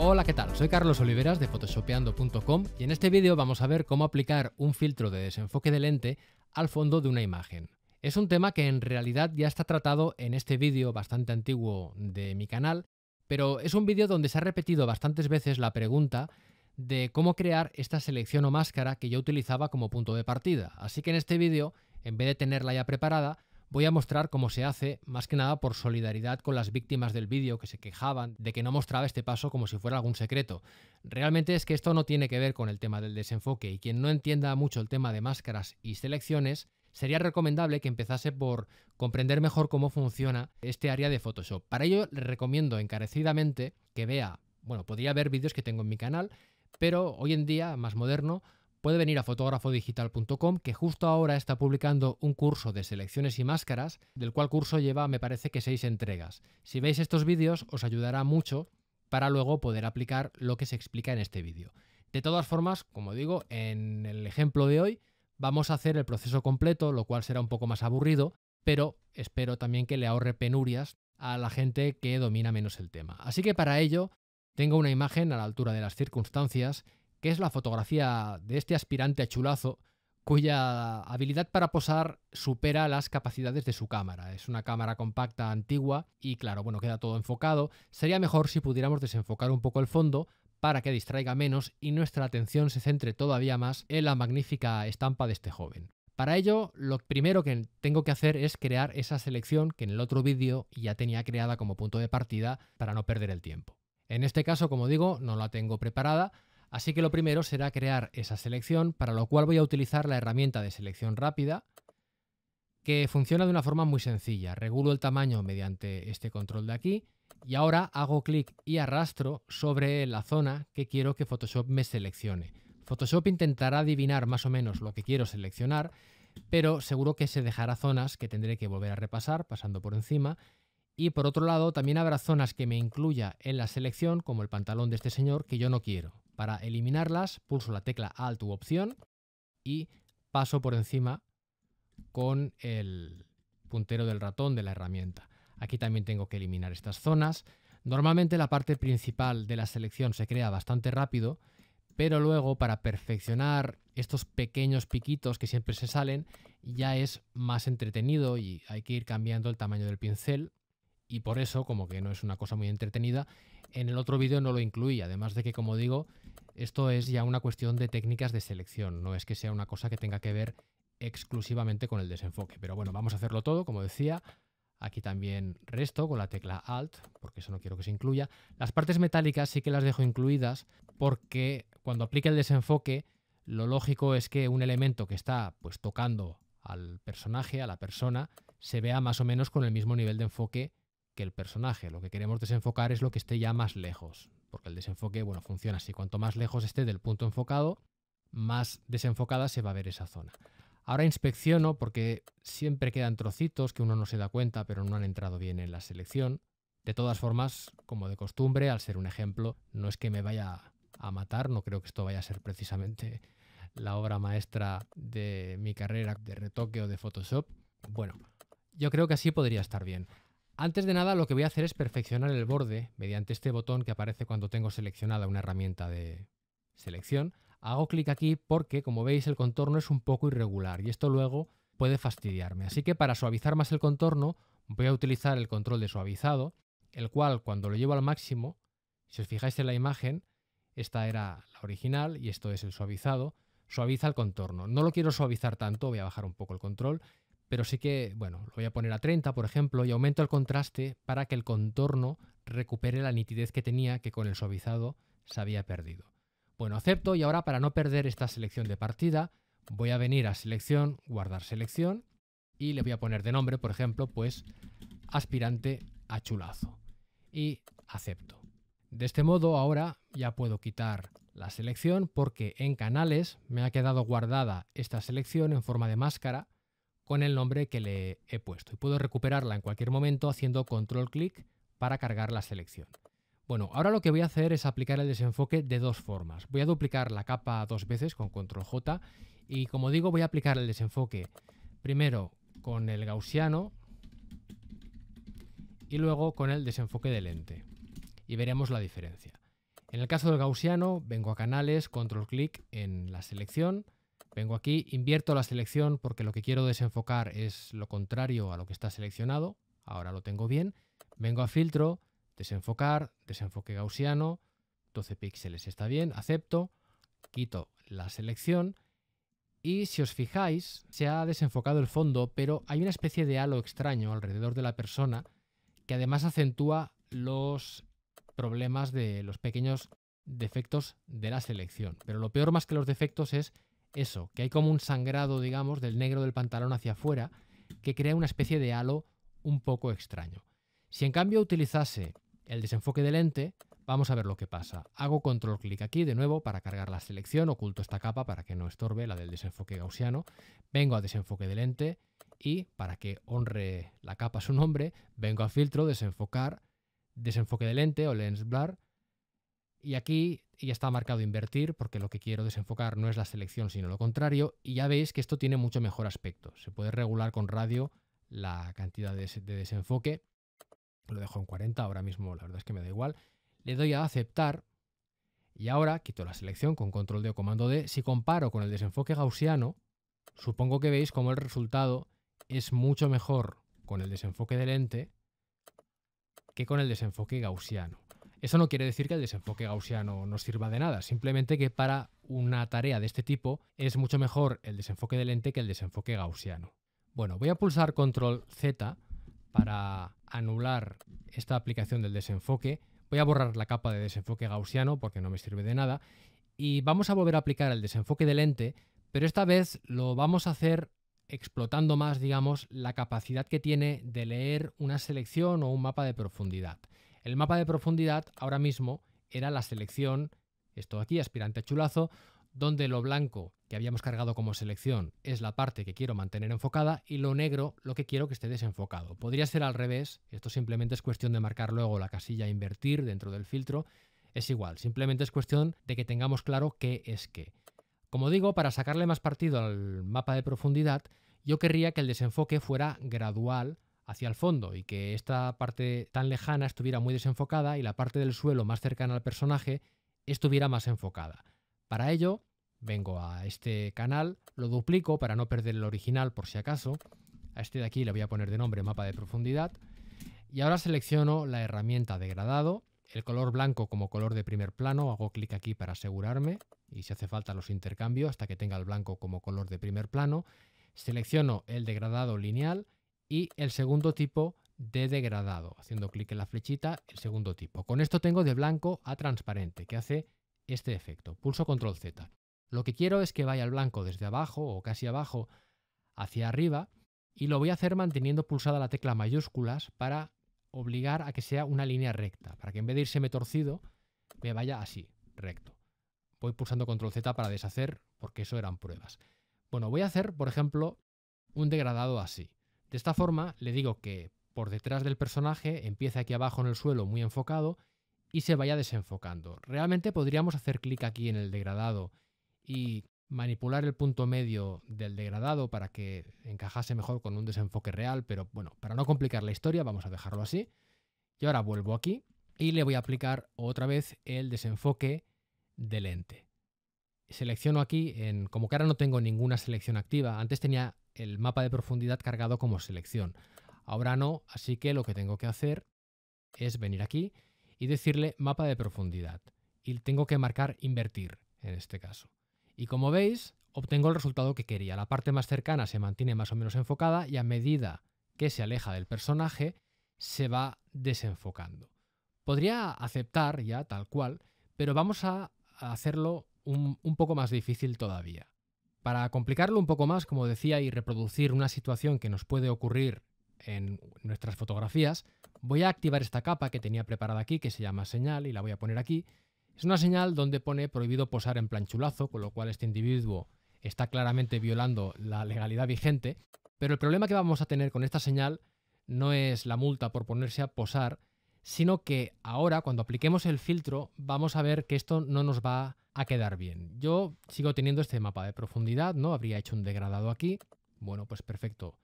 Hola, ¿qué tal? Soy Carlos Oliveras de photoshopeando.com y en este vídeo vamos a ver cómo aplicar un filtro de desenfoque de lente al fondo de una imagen. Es un tema que en realidad ya está tratado en este vídeo bastante antiguo de mi canal, pero es un vídeo donde se ha repetido bastantes veces la pregunta de cómo crear esta selección o máscara que yo utilizaba como punto de partida. Así que en este vídeo, en vez de tenerla ya preparada, Voy a mostrar cómo se hace, más que nada por solidaridad con las víctimas del vídeo que se quejaban de que no mostraba este paso como si fuera algún secreto. Realmente es que esto no tiene que ver con el tema del desenfoque y quien no entienda mucho el tema de máscaras y selecciones, sería recomendable que empezase por comprender mejor cómo funciona este área de Photoshop. Para ello le recomiendo encarecidamente que vea, bueno, podría ver vídeos que tengo en mi canal, pero hoy en día, más moderno, puede venir a fotógrafodigital.com, que justo ahora está publicando un curso de selecciones y máscaras, del cual curso lleva, me parece que, seis entregas. Si veis estos vídeos, os ayudará mucho para luego poder aplicar lo que se explica en este vídeo. De todas formas, como digo, en el ejemplo de hoy vamos a hacer el proceso completo, lo cual será un poco más aburrido, pero espero también que le ahorre penurias a la gente que domina menos el tema. Así que para ello, tengo una imagen a la altura de las circunstancias que es la fotografía de este aspirante a chulazo cuya habilidad para posar supera las capacidades de su cámara. Es una cámara compacta antigua y claro, bueno, queda todo enfocado. Sería mejor si pudiéramos desenfocar un poco el fondo para que distraiga menos y nuestra atención se centre todavía más en la magnífica estampa de este joven. Para ello, lo primero que tengo que hacer es crear esa selección que en el otro vídeo ya tenía creada como punto de partida para no perder el tiempo. En este caso, como digo, no la tengo preparada, Así que lo primero será crear esa selección, para lo cual voy a utilizar la herramienta de selección rápida, que funciona de una forma muy sencilla. Regulo el tamaño mediante este control de aquí y ahora hago clic y arrastro sobre la zona que quiero que Photoshop me seleccione. Photoshop intentará adivinar más o menos lo que quiero seleccionar, pero seguro que se dejará zonas que tendré que volver a repasar pasando por encima y por otro lado, también habrá zonas que me incluya en la selección, como el pantalón de este señor, que yo no quiero. Para eliminarlas, pulso la tecla Alt u Opción y paso por encima con el puntero del ratón de la herramienta. Aquí también tengo que eliminar estas zonas. Normalmente la parte principal de la selección se crea bastante rápido, pero luego para perfeccionar estos pequeños piquitos que siempre se salen, ya es más entretenido y hay que ir cambiando el tamaño del pincel y por eso, como que no es una cosa muy entretenida, en el otro vídeo no lo incluí. Además de que, como digo, esto es ya una cuestión de técnicas de selección, no es que sea una cosa que tenga que ver exclusivamente con el desenfoque. Pero bueno, vamos a hacerlo todo, como decía. Aquí también resto con la tecla Alt, porque eso no quiero que se incluya. Las partes metálicas sí que las dejo incluidas porque cuando aplique el desenfoque, lo lógico es que un elemento que está pues tocando al personaje, a la persona, se vea más o menos con el mismo nivel de enfoque que el personaje. Lo que queremos desenfocar es lo que esté ya más lejos, porque el desenfoque, bueno, funciona así. Cuanto más lejos esté del punto enfocado, más desenfocada se va a ver esa zona. Ahora inspecciono porque siempre quedan trocitos que uno no se da cuenta, pero no han entrado bien en la selección. De todas formas, como de costumbre, al ser un ejemplo, no es que me vaya a matar, no creo que esto vaya a ser precisamente la obra maestra de mi carrera de retoque o de Photoshop. Bueno, yo creo que así podría estar bien. Antes de nada, lo que voy a hacer es perfeccionar el borde mediante este botón que aparece cuando tengo seleccionada una herramienta de selección. Hago clic aquí porque, como veis, el contorno es un poco irregular y esto luego puede fastidiarme. Así que para suavizar más el contorno voy a utilizar el control de suavizado, el cual cuando lo llevo al máximo, si os fijáis en la imagen, esta era la original y esto es el suavizado, suaviza el contorno. No lo quiero suavizar tanto, voy a bajar un poco el control, pero sí que, bueno, lo voy a poner a 30, por ejemplo, y aumento el contraste para que el contorno recupere la nitidez que tenía que con el suavizado se había perdido. Bueno, acepto y ahora para no perder esta selección de partida, voy a venir a selección, guardar selección y le voy a poner de nombre, por ejemplo, pues aspirante a chulazo y acepto. De este modo ahora ya puedo quitar la selección porque en canales me ha quedado guardada esta selección en forma de máscara con el nombre que le he puesto y puedo recuperarla en cualquier momento haciendo control clic para cargar la selección. Bueno, ahora lo que voy a hacer es aplicar el desenfoque de dos formas. Voy a duplicar la capa dos veces con control J y como digo voy a aplicar el desenfoque primero con el gaussiano y luego con el desenfoque de lente y veremos la diferencia. En el caso del gaussiano vengo a canales, control clic en la selección, Vengo aquí, invierto la selección porque lo que quiero desenfocar es lo contrario a lo que está seleccionado. Ahora lo tengo bien. Vengo a filtro, desenfocar, desenfoque gaussiano, 12 píxeles está bien, acepto, quito la selección y si os fijáis se ha desenfocado el fondo, pero hay una especie de halo extraño alrededor de la persona que además acentúa los problemas de los pequeños defectos de la selección. Pero lo peor más que los defectos es eso, que hay como un sangrado, digamos, del negro del pantalón hacia afuera, que crea una especie de halo un poco extraño. Si en cambio utilizase el desenfoque de lente, vamos a ver lo que pasa. Hago control clic aquí de nuevo para cargar la selección, oculto esta capa para que no estorbe la del desenfoque gaussiano, vengo a desenfoque de lente y para que honre la capa su nombre, vengo a filtro, desenfocar, desenfoque de lente o lens blur y aquí ya está marcado invertir porque lo que quiero desenfocar no es la selección sino lo contrario y ya veis que esto tiene mucho mejor aspecto. Se puede regular con radio la cantidad de, desenfoque. Lo dejo en 40, ahora mismo la verdad es que me da igual. Le doy a aceptar y ahora quito la selección con control D o comando D. Si comparo con el desenfoque gaussiano, supongo que veis como el resultado es mucho mejor con el desenfoque del lente que con el desenfoque gaussiano. Eso no quiere decir que el desenfoque gaussiano no sirva de nada, simplemente que para una tarea de este tipo es mucho mejor el desenfoque de lente que el desenfoque gaussiano. Bueno, voy a pulsar control Z para anular esta aplicación del desenfoque. Voy a borrar la capa de desenfoque gaussiano porque no me sirve de nada. Y vamos a volver a aplicar el desenfoque de lente, pero esta vez lo vamos a hacer explotando más, digamos, la capacidad que tiene de leer una selección o un mapa de profundidad. El mapa de profundidad ahora mismo era la selección, esto aquí, aspirante chulazo, donde lo blanco que habíamos cargado como selección es la parte que quiero mantener enfocada y lo negro lo que quiero que esté desenfocado. Podría ser al revés, esto simplemente es cuestión de marcar luego la casilla e invertir dentro del filtro, es igual, simplemente es cuestión de que tengamos claro qué es qué. Como digo, para sacarle más partido al mapa de profundidad, yo querría que el desenfoque fuera gradual hacia el fondo y que esta parte tan lejana estuviera muy desenfocada y la parte del suelo más cercana al personaje estuviera más enfocada. Para ello, vengo a este canal, lo duplico para no perder el original por si acaso. A este de aquí le voy a poner de nombre mapa de profundidad. Y ahora selecciono la herramienta degradado, el color blanco como color de primer plano, hago clic aquí para asegurarme y si hace falta los intercambio hasta que tenga el blanco como color de primer plano. Selecciono el degradado lineal y el segundo tipo de degradado. Haciendo clic en la flechita, el segundo tipo. Con esto tengo de blanco a transparente, que hace este efecto. Pulso control Z. Lo que quiero es que vaya el blanco desde abajo o casi abajo hacia arriba y lo voy a hacer manteniendo pulsada la tecla mayúsculas para obligar a que sea una línea recta, para que en vez de irse me torcido, me vaya así, recto. Voy pulsando control Z para deshacer, porque eso eran pruebas. Bueno, voy a hacer, por ejemplo, un degradado así. De esta forma le digo que por detrás del personaje empieza aquí abajo en el suelo muy enfocado y se vaya desenfocando. Realmente podríamos hacer clic aquí en el degradado y manipular el punto medio del degradado para que encajase mejor con un desenfoque real, pero bueno, para no complicar la historia vamos a dejarlo así. Y ahora vuelvo aquí y le voy a aplicar otra vez el desenfoque del lente. Selecciono aquí, en, como que ahora no tengo ninguna selección activa, antes tenía el mapa de profundidad cargado como selección. Ahora no, así que lo que tengo que hacer es venir aquí y decirle mapa de profundidad. Y tengo que marcar invertir en este caso. Y como veis, obtengo el resultado que quería. La parte más cercana se mantiene más o menos enfocada y a medida que se aleja del personaje, se va desenfocando. Podría aceptar ya tal cual, pero vamos a hacerlo un, poco más difícil todavía. Para complicarlo un poco más, como decía, y reproducir una situación que nos puede ocurrir en nuestras fotografías, voy a activar esta capa que tenía preparada aquí, que se llama señal, y la voy a poner aquí. Es una señal donde pone prohibido posar en planchulazo, con lo cual este individuo está claramente violando la legalidad vigente. Pero el problema que vamos a tener con esta señal no es la multa por ponerse a posar, sino que ahora cuando apliquemos el filtro vamos a ver que esto no nos va a quedar bien. Yo sigo teniendo este mapa de profundidad, ¿no? Habría hecho un degradado aquí. Bueno, pues perfecto.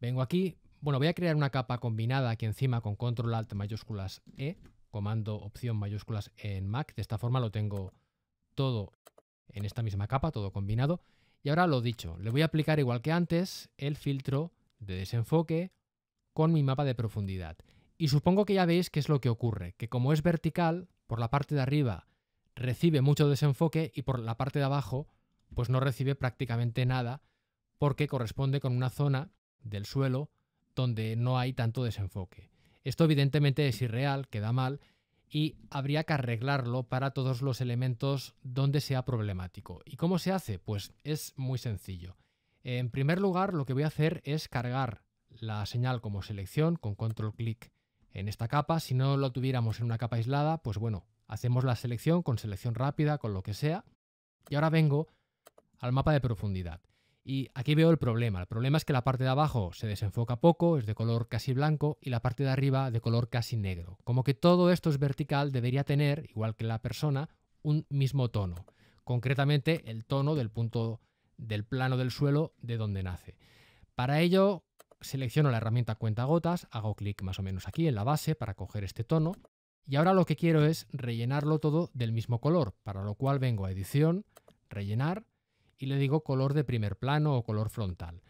Vengo aquí. Bueno, voy a crear una capa combinada aquí encima con control alt mayúsculas E, comando opción mayúsculas e en Mac. De esta forma lo tengo todo en esta misma capa, todo combinado. Y ahora lo dicho, le voy a aplicar igual que antes el filtro de desenfoque con mi mapa de profundidad. Y supongo que ya veis qué es lo que ocurre, que como es vertical, por la parte de arriba recibe mucho desenfoque y por la parte de abajo pues no recibe prácticamente nada porque corresponde con una zona del suelo donde no hay tanto desenfoque. Esto evidentemente es irreal, queda mal y habría que arreglarlo para todos los elementos donde sea problemático. ¿Y cómo se hace? Pues es muy sencillo. En primer lugar, lo que voy a hacer es cargar la señal como selección con control clic en esta capa. Si no lo tuviéramos en una capa aislada, pues bueno, hacemos la selección con selección rápida, con lo que sea. Y ahora vengo al mapa de profundidad. Y aquí veo el problema. El problema es que la parte de abajo se desenfoca poco, es de color casi blanco, y la parte de arriba de color casi negro. Como que todo esto es vertical, debería tener, igual que la persona, un mismo tono. Concretamente, el tono del punto del plano del suelo de donde nace. Para ello, selecciono la herramienta cuenta gotas, hago clic más o menos aquí en la base para coger este tono y ahora lo que quiero es rellenarlo todo del mismo color, para lo cual vengo a edición, rellenar y le digo color de primer plano o color frontal.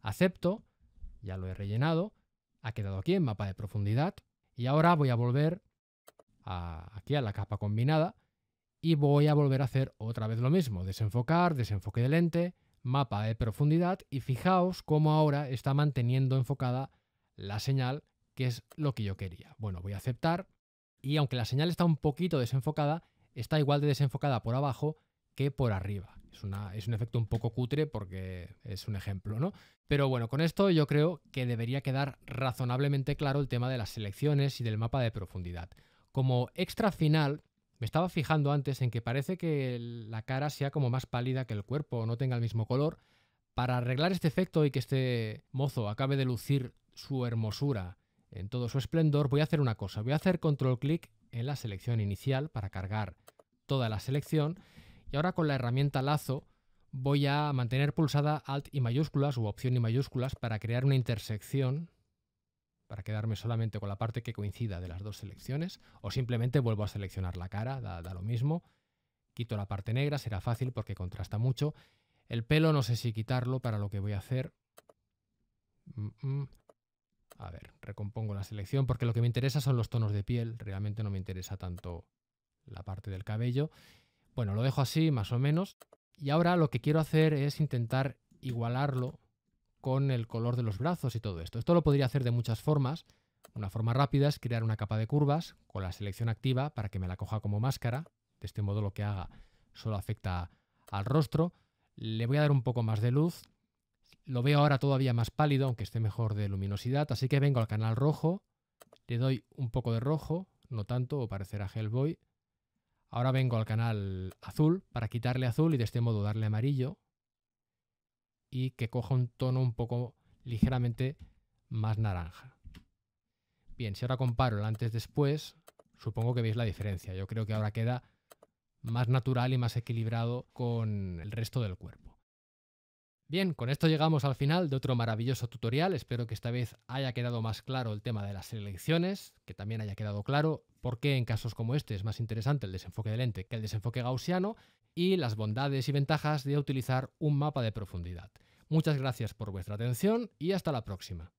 Acepto, ya lo he rellenado, ha quedado aquí en mapa de profundidad y ahora voy a volver aquí a la capa combinada y voy a volver a hacer otra vez lo mismo, desenfocar, desenfoque de lente, mapa de profundidad y fijaos cómo ahora está manteniendo enfocada la señal, que es lo que yo quería. Bueno, voy a aceptar y aunque la señal está un poquito desenfocada, está igual de desenfocada por abajo que por arriba. Es, una, es un efecto un poco cutre porque es un ejemplo, ¿no? Pero bueno, con esto yo creo que debería quedar razonablemente claro el tema de las selecciones y del mapa de profundidad. Como extra final, me estaba fijando antes en que parece que la cara sea como más pálida que el cuerpo o no tenga el mismo color. Para arreglar este efecto y que este mozo acabe de lucir su hermosura en todo su esplendor, voy a hacer una cosa. Voy a hacer control clic en la selección inicial para cargar toda la selección. Y ahora con la herramienta lazo voy a mantener pulsada Alt y mayúsculas o opción y mayúsculas para crear una intersección para quedarme solamente con la parte que coincida de las dos selecciones, o simplemente vuelvo a seleccionar la cara, da, lo mismo. Quito la parte negra, será fácil porque contrasta mucho. El pelo no sé si quitarlo para lo que voy a hacer. Mm, mm. A ver, recompongo la selección porque lo que me interesa son los tonos de piel, realmente no me interesa tanto la parte del cabello. Bueno, lo dejo así más o menos. Y ahora lo que quiero hacer es intentar igualarlo con el color de los brazos y todo esto. Esto lo podría hacer de muchas formas. Una forma rápida es crear una capa de curvas con la selección activa para que me la coja como máscara. De este modo lo que haga solo afecta al rostro. Le voy a dar un poco más de luz. Lo veo ahora todavía más pálido, aunque esté mejor de luminosidad. Así que vengo al canal rojo. Le doy un poco de rojo, no tanto, o parecerá Hellboy. Ahora vengo al canal azul para quitarle azul y de este modo darle amarillo y que coja un tono un poco ligeramente más naranja. Bien, si ahora comparo el antes-después, supongo que veis la diferencia. Yo creo que ahora queda más natural y más equilibrado con el resto del cuerpo. Bien, con esto llegamos al final de otro maravilloso tutorial. Espero que esta vez haya quedado más claro el tema de las selecciones, que también haya quedado claro por qué en casos como este es más interesante el desenfoque de lente que el desenfoque gaussiano y las bondades y ventajas de utilizar un mapa de profundidad. Muchas gracias por vuestra atención y hasta la próxima.